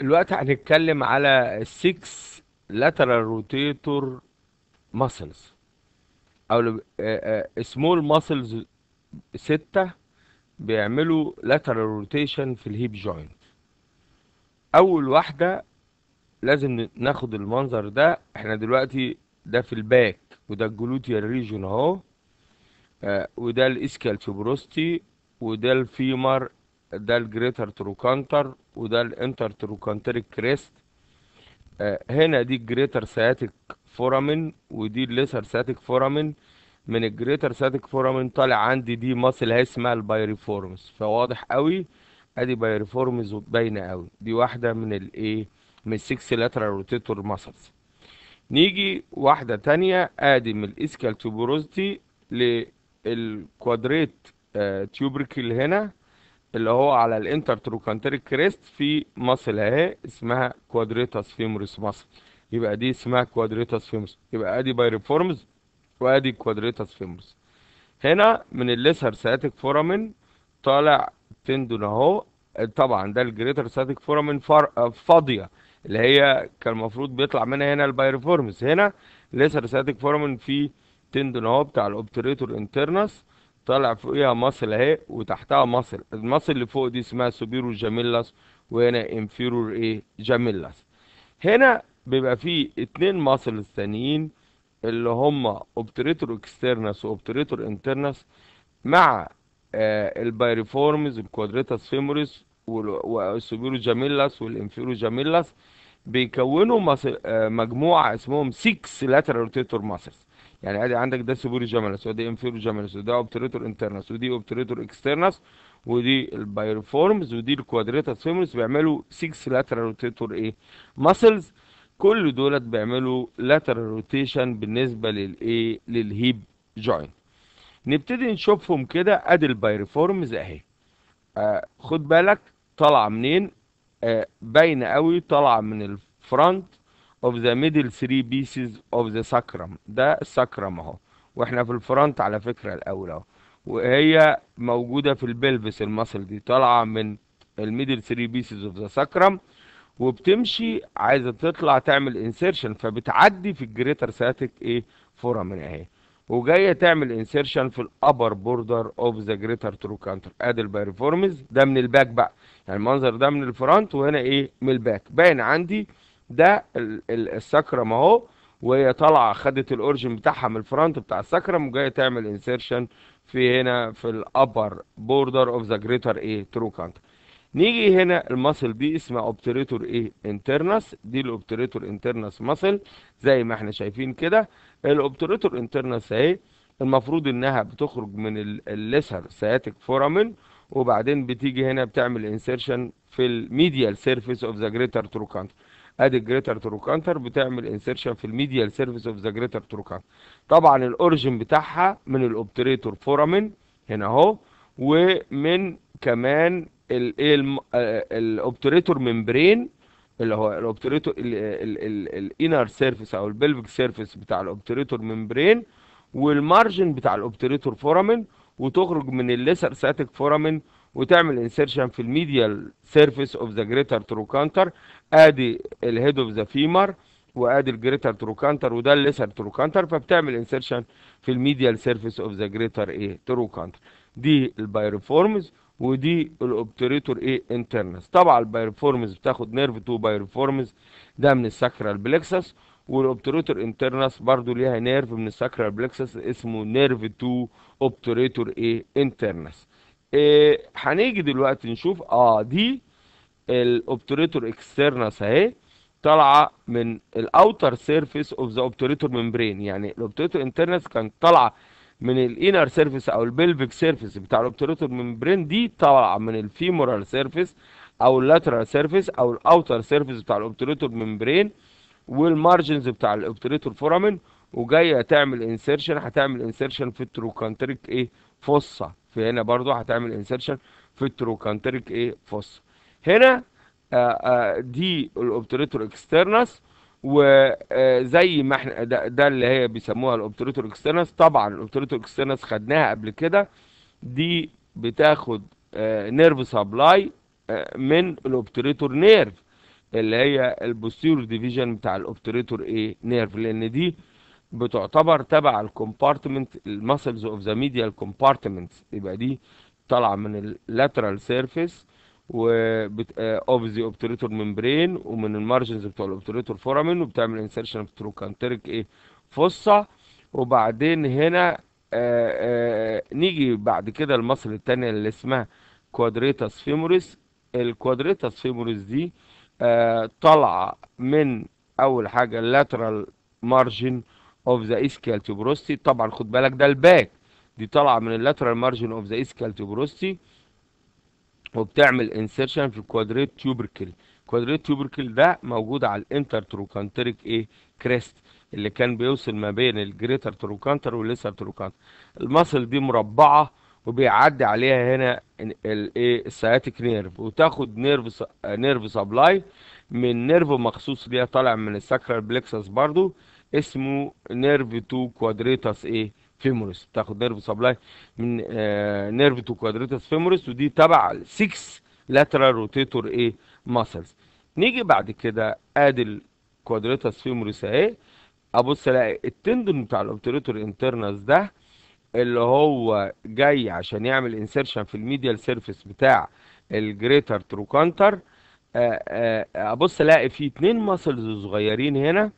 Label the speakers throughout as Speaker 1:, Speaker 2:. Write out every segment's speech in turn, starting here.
Speaker 1: دلوقتي هنتكلم على 6 lateral rotator muscles او سمول ماسلز ستة بيعملوا lateral روتيشن في الهيب جوينت اول واحدة لازم ناخد المنظر ده احنا دلوقتي ده في الباك وده الجلوتيال ريجون اهو وده الاسكال فيبروستي وده الفيمر ده الجريتر تروكانتر وده الانتر تروكانتريك كريست هنا دي الجريتر سياتيك فورامين ودي الليسر سياتيك فورامين من الجريتر سياتيك فورامين طالع عندي دي ماسل هي اسمها البايريفورمز فواضح قوي ادي بايريفورمز باينه قوي دي واحده من الايه من السكس لاترال روتيتور ماسلز نيجي واحده تانية ادي من الاسكال توبروزتي للكوادريت تيوبريكل هنا اللي هو على الانتر تروكانتريك كريست في مصل اهي اسمها كوادريتاس فيموريس مصل يبقى دي اسمها كوادريتاس فيموريس يبقى ادي بايريفورمز وادي كوادريتاس فيموريس هنا من الليسر سياتيك فورامين طالع تندون اهو طبعا ده الجريتر سياتيك فورامين فاضيه اللي هي كان المفروض بيطلع منها هنا البايريفورمز هنا الليسر سياتيك فورامين في تندون اهو بتاع الاوبتريتور انترنس طالع فوقيها ماسل اهي وتحتها ماسل الماسل اللي فوق دي اسمها سوبيرو جاميلاس وهنا انفيرور ايه جاميلاس هنا بيبقى فيه اتنين ماسل الثانيين اللي هما اوبتريتور اكسترنس واوبتريتور انترنس مع آه البايريفورمز الكوادريتاس فيموريس والسوبيرو جاميلاس والانفيرو جاميلاس بيكونوا آه مجموعه اسمهم 6 لاترال روتيتور ماسلز يعني ادي عندك ده سوبر جاملس ودي انفيرو جاملس وده اوبتريتور انترنس ودي اوبتريتور اكسترنس ودي البايرفورمز ودي الكوادريتا فيمرس بيعملوا 6 لاترال روتيتور ايه ماسلز كل دولت بيعملوا لاترال روتيشن بالنسبه للايه للهيب جوينت نبتدي نشوفهم كده ادي البايرفورمز اهي آه خد بالك طالعه منين آه باينه قوي طالعه من الفرونت of the middle three pieces of the sacrum ده السكرم اهو واحنا في الفرونت على فكرة الاول اهو وهي موجودة في البلفس المصل دي طالعة من الميدل 3 بيسز اوف ذا ساكرم وبتمشي عايزة تطلع تعمل انسيرشن فبتعدي في الجريتر ساتيك ايه فورامين اهي وجاية تعمل انسيرشن في الابر بوردر اوف ذا جريتر ترو كانتر ادي البيرفورمز ده من الباك بقى يعني المنظر ده من الفرونت وهنا ايه من الباك باين عندي ده السكرم اهو وهي طالعه خدت الاورجن بتاعها من الفرونت بتاع السكرم وجايه تعمل انسيرشن في هنا في الابر بوردر اوف ذا جريتر ايه ترو كانتر نيجي هنا المصل دي اسمها اوبتريتور ايه انترنس دي الاوبتريتور انترنس مصل زي ما احنا شايفين كده الاوبتريتور انترنس اهي المفروض انها بتخرج من الليسر سياتيك فورامين وبعدين بتيجي هنا بتعمل انسيرشن في الميديال سيرفيس اوف ذا جريتر تروكانتر ادي الجريتر تروكانتر بتعمل انسيرشن في الميديال سيرفيس اوف ذا جريتر تروكانتر طبعا الاوريجن بتاعها من الاوبتريتور فورامين هنا اهو ومن كمان الاوبتريتور ممبرين اللي هو الاوبتريتور الانر سيرفيس او البلفيك سيرفيس بتاع الاوبتريتور ممبرين والمارجن بتاع الاوبتريتور فورامين وتخرج من الليسر ساتيك فورامين وتعمل انسيرشن في الميديال سيرفيس اوف ذا جريتر تروكانتر ادي الهيد اوف ذا فيمر وادي الجريتر تروكانتر وده الليسر تروكانتر فبتعمل انسيرشن في الميديال سيرفيس اوف ذا جريتر ايه تروكانتر دي البايرفورمز ودي الاوبتريتور ايه انترنس طبعا البايرفورمز بتاخد نيرف 2 بايرفورمز ده من الساكرال بلكسس والاوبتريتور انترنس برضو ليها نيرف من الساكرال بلكسس اسمه نيرف 2 اوبتريتور ايه انترنس إيه، هنيجي دلوقتي نشوف اه دي الاوبتريتور اكسترنس اهي طالعه من الاوتر سيرفيس اوف ذا اوبتريتور ممبرين يعني الاوبتريتور انترنس كانت طالعه من الانر سيرفيس او البلفيك سيرفيس بتاع الاوبتريتور ممبرين دي طالعه من الفيمورال سيرفيس او اللاترال سيرفيس او الاوتر سيرفيس بتاع الاوبتريتور ممبرين والمارجنز بتاع الاوبتريتور فورامين وجايه تعمل انسيرشن هتعمل انسيرشن في التروكانتريك ايه فصه في هنا برضو هتعمل انسرشن في التروكانتريك ايه فص هنا آآ آه، آآ آه، دي الاوبتريتور اكسترنس وزي ما احنا ده, ده اللي هي بيسموها الاوبتريتور اكسترنس طبعا الاوبتريتور اكسترنس خدناها قبل كده دي بتاخد نيرف آه، سبلاي من الاوبتريتور نيرف اللي هي البوستيرور ديفيجن بتاع الاوبتريتور ايه نيرف لان دي بتعتبر تبع الكومبارتمنت المسلز اوف ذا ميديال كومبارتمنت يبقى دي طالعه من اللاترال سيرفيس اوف ذا اوبتريتور ممبرين ومن المارجنز بتوع الاوبتريتور فورامين وبتعمل انسرشن في تروكانتريك ايه فصه وبعدين هنا آآ آه، آآ آه، نيجي بعد كده المصل الثانيه اللي اسمها كوادريتاس فيموريس الكوادريتاس فيموريس دي آه، طالعه من اول حاجه اللاترال مارجن اوف ذا اسكيال تيوبروستي طبعا خد بالك ده الباك دي طالعه من اللاترال مارجن اوف ذا اسكيال تيوبروستي وبتعمل انسيرشن في الكوادريت تيوبركل الكوادريت تيوبركل ده موجود على الانتر تروكانتريك ايه كريست اللي كان بيوصل ما بين الجريتر تروكانتر والليسر تروكانتر المصل دي مربعه وبيعدي عليها هنا الايه السياتيك نيرف وتاخد نيرف نيرف سبلاي من نيرف مخصوص ليها طالع من الساكرال بلكسس برضو اسمه نيرف 2 كوادريتاس ايه فيموريس بتاخد نيرف سبلاي من آه نيرف 2 كوادريتاس فيموريس ودي تبع 6 لاترال روتيتور ايه ماسلز نيجي بعد كده ادي الكوادريتاس فيموريس اهي ابص الاقي التندون بتاع الاوبتريتور انترنس ده اللي هو جاي عشان يعمل انسيرشن في الميديال سيرفيس بتاع الجريتر تروكانتر آه، آه، ابص الاقي فيه اتنين ماسلز صغيرين هنا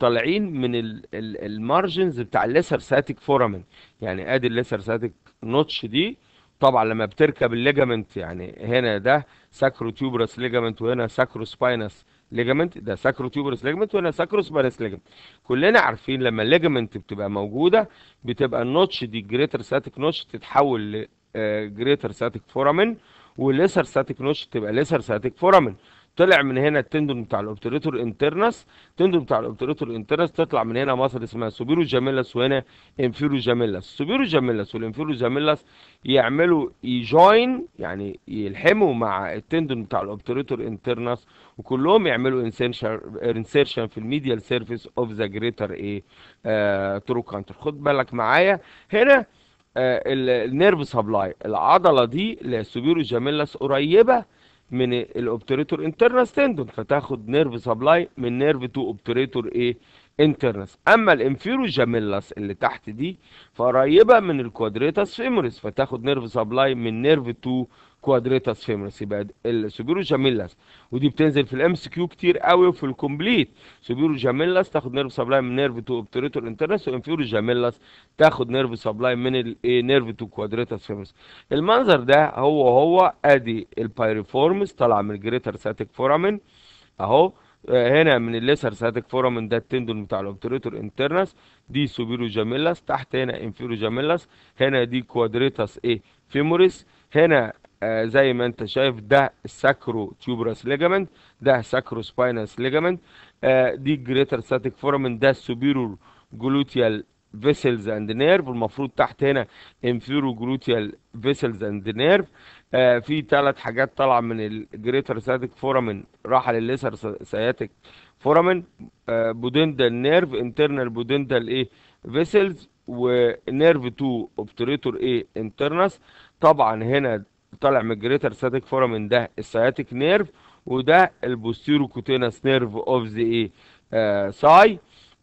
Speaker 1: طالعين من المارجنز بتاع الليسر ساتيك فورامين يعني ادي الليسر ساتيك نوتش دي طبعا لما بتركب الليجامنت يعني هنا ده ساكرو تيوبرس ليجامنت وهنا ساكرو سباينس ليجامنت ده ساكرو تيوبرس ليجامنت وهنا ساكرو سباينس ليجامنت كلنا عارفين لما الليجامنت بتبقى موجوده بتبقى النوتش دي جريتر ساتيك نوتش تتحول لجريتر ساتيك فورامين والليسر ساتيك نوتش تبقى ليسر ساتيك فورامين طلع من هنا التندون بتاع الاوبتريتور انترنس التندون بتاع الاوبتريتور انترنس تطلع من هنا مصر اسمها سوبيرو جاميلس وهنا انفيرو جاميلس سوبيرو جاميلس والانفيرو جاميلس يعملوا يجوين يعني يلحموا مع التندون بتاع الاوبتريتور انترنس وكلهم يعملوا انسيرشن في الميديال سيرفيس اوف ذا جريتر ايه ترو كانتر خد بالك معايا هنا آه، النيرف سبلاي العضله دي للسوبيرو جاميلس قريبه من الاوبتريتور انترنال تندون فتاخد نيرف سبلاي من نيرف تو اوبتريتور ايه انترنس اما الانفيرو جاميلاس اللي تحت دي فقريبه من الكوادريتاس فيموريس فتاخد نيرف سبلاي من نيرف 2 كوادريتاس فيموريس يبقى السوبيرو جاميلاس ودي بتنزل في الام اس كيو كتير قوي وفي الكومبليت سوبيرو جاميلاس تاخد نيرف سبلاي من نيرف 2 اوبتريتور انترنس وانفيرو جاميلاس تاخد نيرف سبلاي من النيرف إيه، 2 كوادريتاس فيموريس المنظر ده هو هو ادي البايريفورمز طالعه من الجريتر ساتيك فورامين اهو هنا من الليسر ساتك فورامين ده التندون بتاع الاوبتريتور انترنس دي سوبيرو جاميلاس تحت هنا انفيرو جاميلاس هنا دي كوادريتاس ايه فيموريس هنا آه زي ما انت شايف ده ساكرو تيوبراس ليجامنت ده ساكرو سباينس ليجامنت آه دي جريتر ساتك فورامين ده سوبيرو جلوتيال vessels and nerve المفروض تحت هنا inferior gluteal vessels and nerve آه، في ثلاث حاجات طالعه من الجريتر سياتيك فورامن راحه للليسر سياتيك فورامين بودندال نيرف انترنال بودندال ايه فيسلز ونيرف 2 اوبتريتور ايه انترنس طبعا هنا طالع من الجريتر سياتيك فورامن ده السياتيك نيرف وده البوستيرو كوتينس نيرف اوف ذا ايه ساي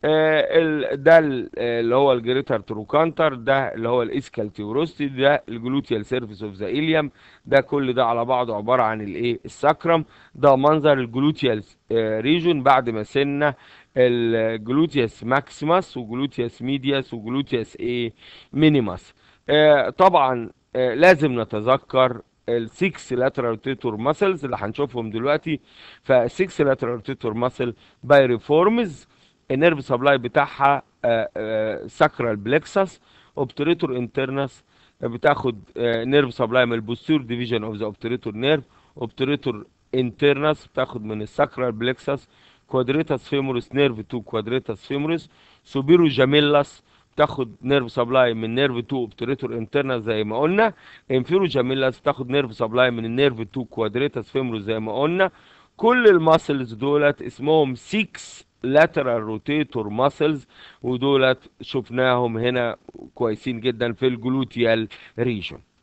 Speaker 1: آه، ده آه، اللي هو الجريتر تروكانتر ده اللي هو الاسكال تيوروستي ده الجلوتيال سيرفيس اوف ذا اليم ده كل ده على بعضه عباره عن الايه الساكرم ده منظر الجلوتيال ريجون آه، بعد ما سنه الجلوتيس ماكسيماس وجلوتيس ميدياس وجلوتيس ايه مينيماس طبعا لازم نتذكر السكس لاترال روتيتور ماسلز اللي هنشوفهم دلوقتي فالسكس لاترال روتيتور ماسل بايريفورمز النيرف سبلاي بتاعها آه، آه، ساكرال بلكسس اوبتريتور انترنس بتاخد آه، نيرف سبلاي من البوستير ديفيجن اوف ذا اوبتريتور نيرف اوبتريتور انترنس بتاخد من الساكرال بلكسس كوادريتاس فيموريس نيرف 2 كوادريتاس فيموريس سوبيرو جاميلاس بتاخد نيرف سبلاي من نيرف 2 اوبتريتور انترنس زي ما قلنا انفيرو جاميلاس بتاخد نيرف سبلاي من النيرف 2 كوادريتاس فيموريس زي ما قلنا كل الماسلز دولت اسمهم 6 lateral rotator muscles ودولت شفناهم هنا كويسين جدا في الجلوتيال ريجون